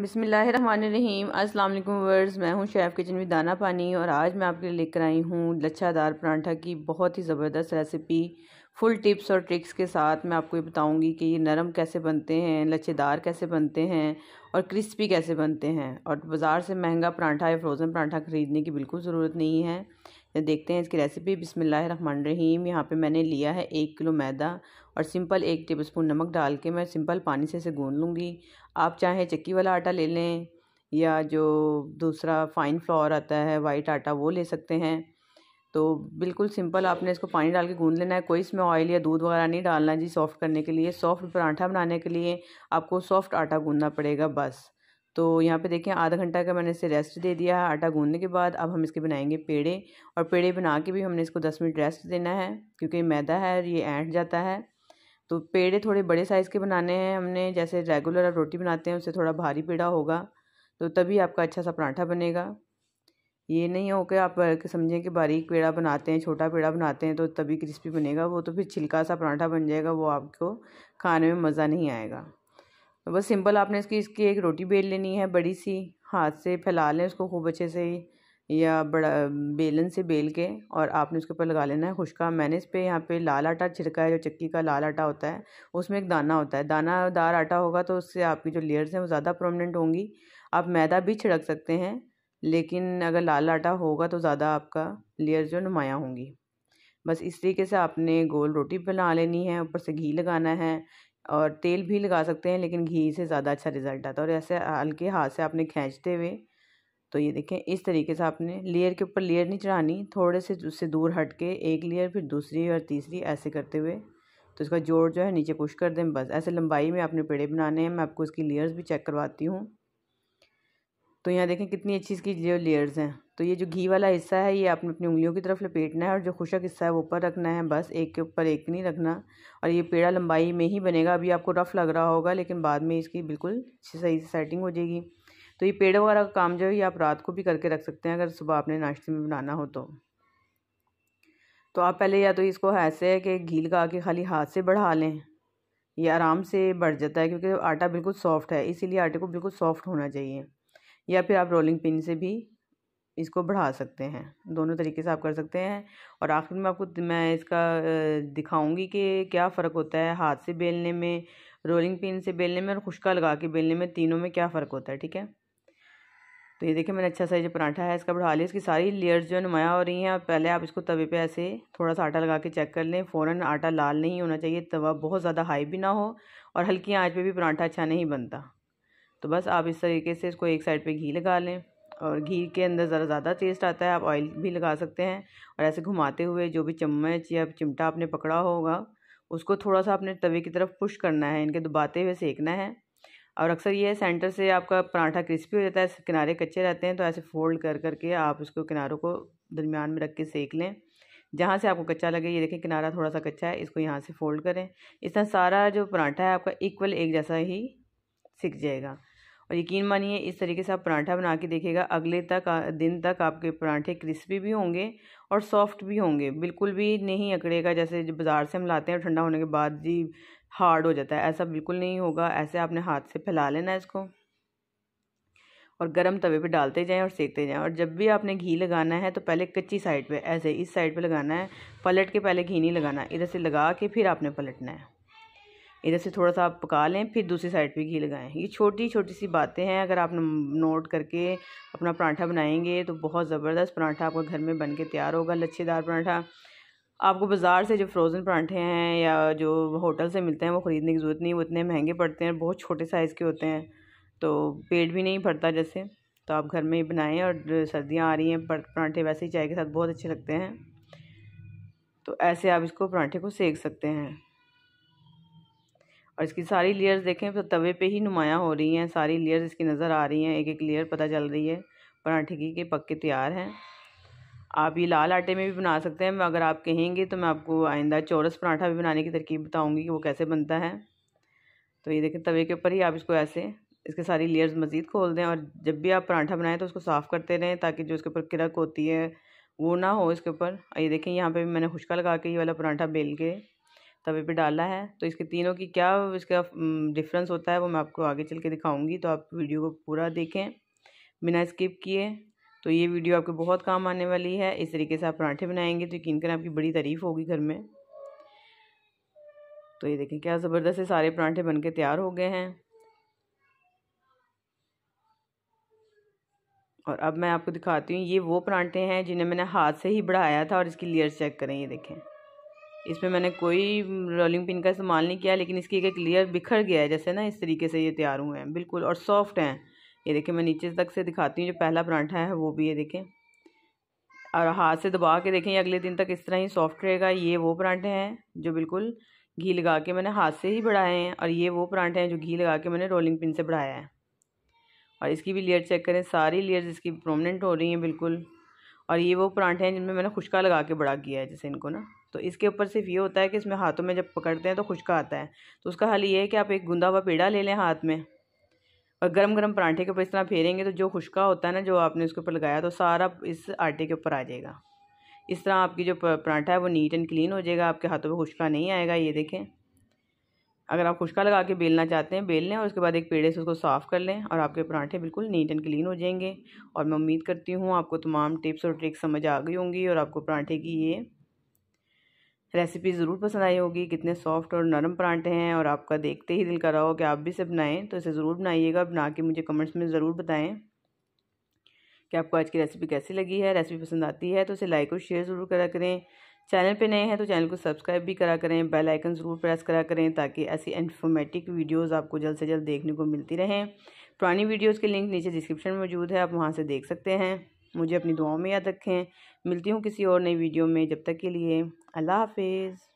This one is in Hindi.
बिसमीम अस्सलाम वालेकुम वर्स मैं हूं शेफ़ किचन में दाना पानी और आज मैं आपके लिए लेकर आई हूं लच्छादार परांठा की बहुत ही ज़बरदस्त रेसिपी फुल टिप्स और ट्रिक्स के साथ मैं आपको ये बताऊंगी कि ये नरम कैसे बनते हैं लच्छेदार कैसे बनते हैं और क्रिस्पी कैसे बनते हैं और बाज़ार से महंगा परांठा या फ्रोज़न परांठा ख़रीदने की बिल्कुल ज़रूरत नहीं है तो देखते हैं इसकी रेसिपी बिसमीम यहाँ पे मैंने लिया है एक किलो मैदा और सिंपल एक टेबलस्पून नमक डाल के मैं सिंपल पानी से इसे गून लूँगी आप चाहे चक्की वाला आटा ले लें या जो दूसरा फ़ाइन फ्लावर आता है वाइट आटा वो ले सकते हैं तो बिल्कुल सिंपल आपने इसको पानी डाल के गून लेना है कोई इसमें ऑयल या दूध वगैरह नहीं डालना जी सॉफ़्ट करने के लिए सॉफ़्ट पराठा बनाने के लिए आपको सॉफ़्ट आटा गूँधना पड़ेगा बस तो यहाँ पे देखें आधा घंटा का मैंने इसे रेस्ट दे दिया है आटा गूंदने के बाद अब हम इसके बनाएंगे पेड़े और पेड़े बना के भी हमने इसको दस मिनट रेस्ट देना है क्योंकि मैदा है ये ऐंठ जाता है तो पेड़े थोड़े बड़े साइज़ के बनाने हैं हमने जैसे रेगुलर आप रोटी बनाते हैं उससे थोड़ा भारी पेड़ा होगा तो तभी आपका अच्छा सा पराठा बनेगा ये नहीं हो कि आप समझें कि बारीक पेड़ा बनाते हैं छोटा पेड़ा बनाते हैं तो तभी क्रिस्पी बनेगा वो तो फिर छिलका सा पराठा बन जाएगा वो आपको खाने में मज़ा नहीं आएगा तो बस सिंपल आपने इसकी इसकी एक रोटी बेल लेनी है बड़ी सी हाथ से फैला लें उसको खूब अच्छे से या बड़ा बेलन से बेल के और आपने उसके ऊपर लगा लेना है खुशका मैंने इस पर यहाँ पे लाल आटा छिड़का है जो चक्की का लाल आटा होता है उसमें एक दाना होता है दानादार आटा होगा तो उससे आपकी जो लेयर्स हैं वो ज़्यादा प्रोमिनेंट होंगी आप मैदा भी छिड़क सकते हैं लेकिन अगर लाल आटा होगा तो ज़्यादा आपका लेयर जो नुमायाँ होंगी बस इस तरीके से आपने गोल रोटी बना लेनी है ऊपर से घी लगाना है और तेल भी लगा सकते हैं लेकिन घी से ज़्यादा अच्छा रिज़ल्ट आता है और ऐसे हल्के हाथ से आपने खींचते हुए तो ये देखें इस तरीके से आपने लेयर के ऊपर लेयर नहीं चढ़ानी थोड़े से उससे दूर हट के एक लेयर फिर दूसरी और तीसरी ऐसे करते हुए तो इसका जोड़ जो है नीचे पुश कर दें बस ऐसे लंबाई में आपने पेड़े बनाने हैं मैं आपको इसकी लेयर्स भी चेक करवाती हूँ तो यहाँ देखें कितनी अच्छी इसकी जो लेयर्स हैं तो ये जो घी वाला हिस्सा है ये आपने अपनी उंगलियों की तरफ लपेटना है और जो खुशक हिस्सा है वो ऊपर रखना है बस एक के ऊपर एक नहीं रखना और ये पेड़ा लंबाई में ही बनेगा अभी आपको रफ़ लग रहा होगा लेकिन बाद में इसकी बिल्कुल सही से सेटिंग हो जाएगी तो ये पेड़ वगैरह का काम जो है ये आप रात को भी करके रख सकते हैं अगर सुबह आपने नाश्ते में बनाना हो तो तो आप पहले या तो इसको ऐसे है कि घी लगा के खाली हाथ से बढ़ा लें ये आराम से बढ़ जाता है क्योंकि आटा बिल्कुल सॉफ्ट है इसीलिए आटे को बिल्कुल सॉफ्ट होना चाहिए या फिर आप रोलिंग पिन से भी इसको बढ़ा सकते हैं दोनों तरीके से आप कर सकते हैं और आखिर में आपको मैं इसका दिखाऊंगी कि क्या फ़र्क होता है हाथ से बेलने में रोलिंग पिन से बेलने में और खुशका लगा के बेलने में तीनों में क्या फ़र्क होता है ठीक है तो ये देखिए मैंने अच्छा सा जो पराठा है इसका बढ़ा लिया इसकी सारी लेयर्स जो है नुमाया हो रही हैं और पहले आप इसको तवे पे ऐसे थोड़ा सा आटा लगा के चेक कर लें फ़ौरन आटा लाल नहीं होना चाहिए तवा बहुत ज़्यादा हाई भी ना हो और हल्की आँच पे भी पराठा अच्छा नहीं बनता तो बस आप इस तरीके से इसको एक साइड पे घी लगा लें और घी के अंदर ज़रा ज़्यादा टेस्ट आता है आप ऑयल भी लगा सकते हैं और ऐसे घुमाते हुए जो भी चम्मच या चिमटा आपने पकड़ा होगा उसको थोड़ा सा आपने तवे की तरफ पुश करना है इनके दबाते हुए सेकना है और अक्सर ये सेंटर से आपका पराठा क्रिस्पी हो जाता है किनारे कच्चे रहते हैं तो ऐसे फोल्ड कर करके आप उसको किनारों को दरमियान में रख के सेक लें जहाँ से आपको कच्चा लगे ये देखें किनारा थोड़ा सा कच्चा है इसको यहाँ से फोल्ड करें इस तरह सारा जो पराठा है आपका इक्वल एक जैसा ही सीख जाएगा और यकीन मानिए इस तरीके से आप पराठा बना के देखेगा अगले तक दिन तक आपके पराठे क्रिस्पी भी होंगे और सॉफ्ट भी होंगे बिल्कुल भी नहीं अकड़ेगा जैसे बाज़ार से हम लाते हैं और ठंडा होने के बाद जी हार्ड हो जाता है ऐसा बिल्कुल नहीं होगा ऐसे आपने हाथ से फैला लेना है इसको और गरम तवे पे डालते जाएं और सेकते जाएं और जब भी आपने घी लगाना है तो पहले कच्ची साइड पे ऐसे इस साइड पे लगाना है पलट के पहले घी नहीं लगाना इधर से लगा के फिर आपने पलटना है इधर से थोड़ा सा आप पका लें फिर दूसरी साइड पे घी लगाएं ये छोटी छोटी सी बातें हैं अगर आप नोट करके अपना पराठा बनाएंगे तो बहुत ज़बरदस्त पराठा आपका घर में बन के तैयार होगा लच्छेदार पराठा आपको बाज़ार से जो फ्रोज़न पराठे हैं या जो होटल से मिलते हैं वो ख़रीदने की ज़रूरत नहीं वो इतने महंगे पड़ते हैं बहुत छोटे साइज़ के होते हैं तो पेट भी नहीं भरता जैसे तो आप घर में ही बनाएं और सर्दियाँ आ रही हैं पराठे वैसे ही चाय के साथ बहुत अच्छे लगते हैं तो ऐसे आप इसको पराठे को सेक सकते हैं और इसकी सारी लेयर्स देखें तो तवे पे ही नुमाया हो रही हैं सारी लेयर्स इसकी नज़र आ रही हैं एक एक लेयर पता चल रही है पराठे की के पक्के तैयार हैं आप ये लाल आटे में भी बना सकते हैं अगर आप कहेंगे तो मैं आपको आइंदा चौरस पराठा भी बनाने की तरकीब बताऊँगी कि वो कैसे बनता है तो ये देखें तवे के ऊपर ही आप इसको ऐसे इसके सारी लेयर्स मज़ीद खोल दें और जब भी आप पराठा बनाएं तो उसको साफ़ करते रहें ताकि जो इसके ऊपर किरक होती है वो ना हो इसके ऊपर ये देखें यहाँ पे भी मैंने खुशका लगा के ये वाला पराठा बेल के तवे पे डाला है तो इसके तीनों की क्या इसका डिफरेंस होता है वो मैं आपको आगे चल के दिखाऊँगी तो आप वीडियो को पूरा देखें बिना स्किप किए तो ये वीडियो आपके बहुत काम आने वाली है इस तरीके से आप पराठे बनाएंगे तो यकीन करें आपकी बड़ी तारीफ़ होगी घर में तो ये देखें क्या ज़बरदस्त सारे पराठे बन के तैयार हो गए हैं और अब मैं आपको दिखाती हूँ ये वो पराठे हैं जिन्हें मैंने हाथ से ही बढ़ाया था और इसकी लेयर्स चेक करें ये देखें इसमें मैंने कोई रोलिंग पिन का इस्तेमाल नहीं किया लेकिन इसकी एक एक लेयर बिखर गया है जैसे ना इस तरीके से ये तैयार हुए हैं बिल्कुल और सॉफ्ट हैं ये देखें मैं नीचे तक से दिखाती हूँ जो पहला परांठा है वो भी ये देखें और हाथ से दबा के देखें अगले दिन तक इस तरह ही सॉफ्ट रहेगा ये वो परांठे हैं जो बिल्कुल घी लगा के मैंने हाथ से ही बढ़ाए हैं और ये वो परांठे हैं जो घी लगा के मैंने रोलिंग पिन से बढ़ाया है और इसकी भी लेयर चेक करें सारी लेयर्स इसकी प्रोमिनेंट हो रही हैं बिल्कुल और ये वो प्लांट हैं जिनमें मैंने खुशका लगा के बड़ा किया है जैसे इनको ना तो इसके ऊपर सिर्फ ये होता है कि इसमें हाथों में जब पकड़ते हैं तो खुशका आता है तो उसका हल ये है कि आप एक गुंदा हुआ पेड़ा ले लें हाथ में और गरम गरम परांठे के ऊपर इस तरह फेरेंगे तो जो खुशका होता है ना जो आपने उसके ऊपर लगाया तो सारा इस आटे के ऊपर आ जाएगा इस तरह आपकी जो परांठा है वो नीट एंड क्लीन हो जाएगा आपके हाथों पर खुशका नहीं आएगा ये देखें अगर आप खुशका लगा के बेलना चाहते हैं बेल लें और उसके बाद एक पेड़े से उसको साफ़ कर लें और आपके पराठे बिल्कुल नीट एंड क्लीन हो जाएंगे और मैं उम्मीद करती हूँ आपको तमाम टिप्स और ट्रिक्स समझ आ गई होंगी और आपको पराठे की ये रेसिपी ज़रूर पसंद आई होगी कितने सॉफ्ट और नरम पराठे हैं और आपका देखते ही दिल कर रहा हो कि आप भी इसे बनाएं तो इसे ज़रूर बनाइएगा बना के मुझे कमेंट्स में ज़रूर बताएं कि आपको आज की रेसिपी कैसी लगी है रेसिपी पसंद आती है तो इसे लाइक और शेयर ज़रूर करा करें चैनल पे नए हैं तो चैनल को सब्सक्राइब भी करा करें बेल आइकन ज़रूर प्रेस करा करें ताकि ऐसी इन्फॉर्मेटिव वीडियोस आपको जल्द से जल्द देखने को मिलती रहें पुरानी वीडियोस के लिंक नीचे डिस्क्रिप्शन में मौजूद है आप वहाँ से देख सकते हैं मुझे अपनी दुआओं में याद रखें मिलती हूँ किसी और नई वीडियो में जब तक के लिए अल्लाह हाफिज़